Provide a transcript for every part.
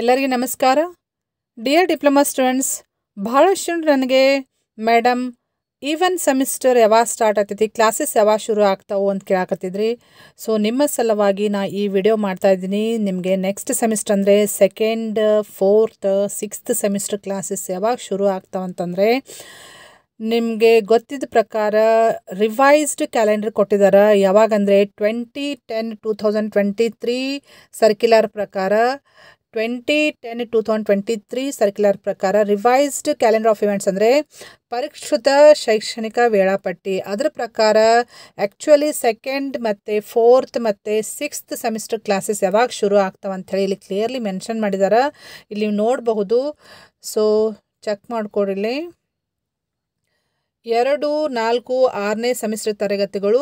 ಎಲ್ಲರಿಗೂ ನಮಸ್ಕಾರ dear diploma students ಭಾಳಷ್ಟು ಜನರು ನನಗೆ ಮೇಡಮ್ ಈವನ್ ಸೆಮಿಸ್ಟರ್ ಯಾವಾಗ ಸ್ಟಾರ್ಟ್ ಆಗ್ತೈತಿ ಕ್ಲಾಸಸ್ ಯಾವಾಗ ಶುರು ಆಗ್ತಾವು ಅಂತ ಕೇಳಾಕತ್ತಿದ್ರಿ ಸೊ ನಿಮ್ಮ ಸಲುವಾಗಿ ನಾ ಈ ವಿಡಿಯೋ ಮಾಡ್ತಾಯಿದ್ದೀನಿ ನಿಮಗೆ ನೆಕ್ಸ್ಟ್ ಸೆಮಿಸ್ಟರ್ ಅಂದರೆ second fourth sixth semester classes ಯಾವಾಗ ಶುರು ಆಗ್ತಾವಂತಂದರೆ ನಿಮಗೆ ಗೊತ್ತಿದ್ದ ಪ್ರಕಾರ ರಿವೈಸ್ಡ್ ಕ್ಯಾಲೆಂಡರ್ ಕೊಟ್ಟಿದ್ದಾರೆ ಯಾವಾಗಂದರೆ twenty ten two thousand twenty three circular ಪ್ರಕಾರ twenty ten two thousand twenty three circular ಪ್ರಕಾರ ರಿವೈಸ್ಡ್ ಕ್ಯಾಲೆಂಡರ್ ಆಫ್ ಇವೆಂಟ್ಸ್ ಅಂದರೆ ಪರಿಷ್ಕೃತ ಶೈಕ್ಷಣಿಕ ವೇಳಾಪಟ್ಟಿ ಅದರ ಪ್ರಕಾರ ಆ್ಯಕ್ಚುಲಿ ಸೆಕೆಂಡ್ ಮತ್ತು ಫೋರ್ತ್ ಮತ್ತು ಸಿಕ್ಸ್ತ್ ಸೆಮಿಸ್ಟರ್ ಕ್ಲಾಸಸ್ ಯಾವಾಗ ಶುರು ಆಗ್ತಾವೆ ಅಂಥೇಳಿ ಇಲ್ಲಿ ಕ್ಲಿಯರ್ಲಿ ಮೆನ್ಷನ್ ಮಾಡಿದ್ದಾರೆ ಇಲ್ಲಿ ನೀವು ನೋಡಬಹುದು ಸೊ ಚೆಕ್ ಮಾಡಿಕೊಡಿಲ್ಲಿ ಎರಡು ನಾಲ್ಕು ಆರನೇ ಸೆಮಿಸ್ಟರ್ ತರಗತಿಗಳು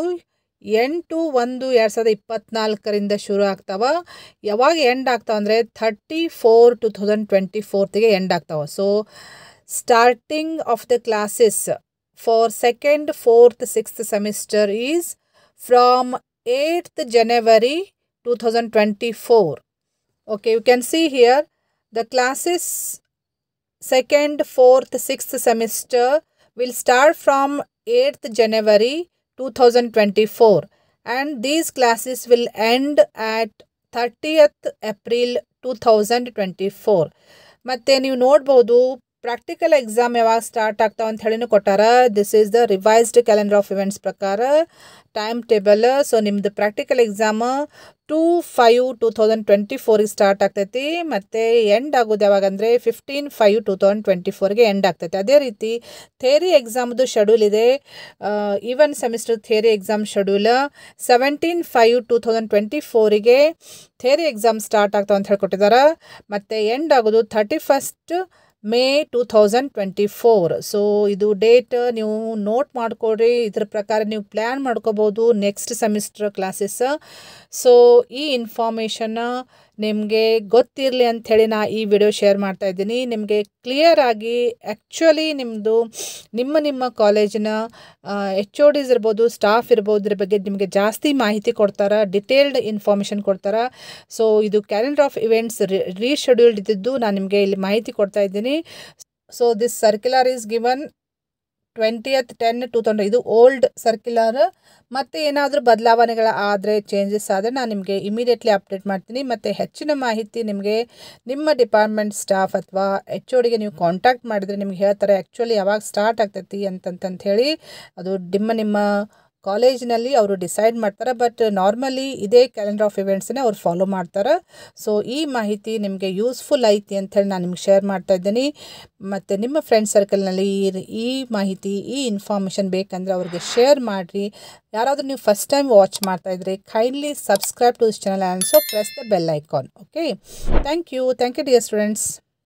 ಎಂಟು ಒಂದು ಎರಡು ಸಾವಿರದ ಇಪ್ಪತ್ತ್ನಾಲ್ಕರಿಂದ ಶುರು ಆಗ್ತಾವ ಯಾವಾಗ ಎಂಡ್ ಆಗ್ತಾವ ಅಂದರೆ thirty four two thousand twenty ಫೋರ್ತಿಗೆ ಎಂಡ್ ಆಗ್ತಾವ so starting of the classes for second fourth sixth semester is from eighth January two thousand twenty four okay you can see here the classes second fourth sixth semester will start from eighth January 2024 and these classes will end at 30th April 2024 you ನೀವು ನೋಡ್ಬೋದು practical exam ಯಾವಾಗ start ಆಗ್ತಾವ ಅಂತ ಹೇಳಿನೂ ಕೊಟ್ಟಾರ this is the revised calendar of events ಪ್ರಕಾರ time table so ನಿಮ್ಮದು practical exam two five two thousand twenty ಫೋರಿಗೆ ಸ್ಟಾರ್ಟ್ ಆಗ್ತೈತಿ ಮತ್ತು ಎಂಡ್ ಆಗೋದು ಯಾವಾಗ ಅಂದರೆ fifteen five two thousand twenty ಫೋರ್ಗೆ ಎಂಡ್ ಆಗ್ತೈತಿ ಅದೇ ರೀತಿ ಥೇರಿ ಎಕ್ಸಾಮ್ದು ಶೆಡ್ಯೂಲ್ ಇದೆ even semester theory exam schedule seventeen five two thousand twenty ಫೋರಿಗೆ ಥೇರಿ ಎಕ್ಸಾಮ್ ಸ್ಟಾರ್ಟ್ ಆಗ್ತಾವ ಅಂತ ಹೇಳ್ಕೊಟ್ಟಿದ್ದಾರೆ ಮತ್ತು ಎಂಡ್ ಆಗೋದು thirty first May two thousand twenty four so ಇದು ಡೇಟ್ ನೀವು ನೋಟ್ ಮಾಡ್ಕೊಳ್ರಿ ಇದ್ರ ಪ್ರಕಾರ ನೀವು ಪ್ಲ್ಯಾನ್ ಮಾಡ್ಕೋಬೋದು ನೆಕ್ಸ್ಟ್ ಸೆಮಿಸ್ಟರ್ ಕ್ಲಾಸಸ್ ಸೊ ಈ ಇನ್ಫಾರ್ಮೇಷನ್ ನಿಮಗೆ ಗೊತ್ತಿರಲಿ ಅಂಥೇಳಿ ನಾ ಈ ವಿಡಿಯೋ ಶೇರ್ ಮಾಡ್ತಾ ಇದ್ದೀನಿ ನಿಮಗೆ ಕ್ಲಿಯರ್ ಆಗಿ ಆ್ಯಕ್ಚುಲಿ ನಿಮ್ಮದು ನಿಮ್ಮ ನಿಮ್ಮ ಕಾಲೇಜಿನ ಎಚ್ ಓ ಡಿಸ್ ಇರ್ಬೋದು ಸ್ಟಾಫ್ ಇರ್ಬೋದ್ರ ಬಗ್ಗೆ ನಿಮಗೆ ಜಾಸ್ತಿ ಮಾಹಿತಿ ಕೊಡ್ತಾರೆ ಡಿಟೇಲ್ಡ್ ಇನ್ಫಾರ್ಮೇಷನ್ ಕೊಡ್ತಾರೆ ಸೊ ಇದು ಕ್ಯಾಲೆಂಡರ್ ಆಫ್ ಇವೆಂಟ್ಸ್ ರೀಶೆಡ್ಯೂಲ್ಡ್ ಇದ್ದಿದ್ದು ನಾನು ನಿಮಗೆ ಇಲ್ಲಿ ಮಾಹಿತಿ ಕೊಡ್ತಾ ಇದ್ದೀನಿ so this circular is given twentieth ten two ತೌಂಡ್ರೆ ಇದು ಓಲ್ಡ್ ಸರ್ಕ್ಯುಲರ್ ಮತ್ತು ಏನಾದರೂ ಬದಲಾವಣೆಗಳ ಆದರೆ ಚೇಂಜಸ್ ಆದರೆ ನಾನು ನಿಮಗೆ ಇಮಿಡಿಯೇಟ್ಲಿ ಅಪ್ಡೇಟ್ ಮಾಡ್ತೀನಿ ಮತ್ತು ಹೆಚ್ಚಿನ ಮಾಹಿತಿ ನಿಮಗೆ ನಿಮ್ಮ ಡಿಪಾರ್ಟ್ಮೆಂಟ್ ಸ್ಟಾಫ್ ಅಥವಾ ಎಚ್ ಒಡಿಗೆ ನೀವು ಕಾಂಟ್ಯಾಕ್ಟ್ ಮಾಡಿದರೆ ನಿಮ್ಗೆ ಹೇಳ್ತಾರೆ ಆ್ಯಕ್ಚುಲಿ ಯಾವಾಗ ಸ್ಟಾರ್ಟ್ ಆಗ್ತೈತಿ ಅಂತಂತಂತ ಹೇಳಿ ಅದು ನಿಮ್ಮ ನಿಮ್ಮ ಕಾಲೇಜ್ನಲ್ಲಿ ಅವರು ಡಿಸೈಡ್ ಮಾಡ್ತಾರೆ ಬಟ್ ನಾರ್ಮಲಿ ಇದೇ ಕ್ಯಾಲೆಂಡರ್ ಆಫ್ ಇವೆಂಟ್ಸನ್ನೇ ಅವ್ರು ಫಾಲೋ ಮಾಡ್ತಾರೆ ಸೊ ಈ ಮಾಹಿತಿ ನಿಮಗೆ ಯೂಸ್ಫುಲ್ ಐತಿ ಅಂಥೇಳಿ ನಾನು ನಿಮ್ಗೆ ಶೇರ್ ಮಾಡ್ತಾ ಇದ್ದೀನಿ ಮತ್ತು ನಿಮ್ಮ ಫ್ರೆಂಡ್ ಸರ್ಕಲ್ನಲ್ಲಿ ಈ ಮಾಹಿತಿ ಈ ಇನ್ಫಾರ್ಮೇಷನ್ ಬೇಕಂದರೆ ಅವ್ರಿಗೆ ಶೇರ್ ಮಾಡಿರಿ ಯಾರಾದರೂ ನೀವು ಫಸ್ಟ್ ಟೈಮ್ ವಾಚ್ ಮಾಡ್ತಾಯಿದ್ರೆ kindly subscribe to this channel and so press the bell icon okay thank you thank you dear students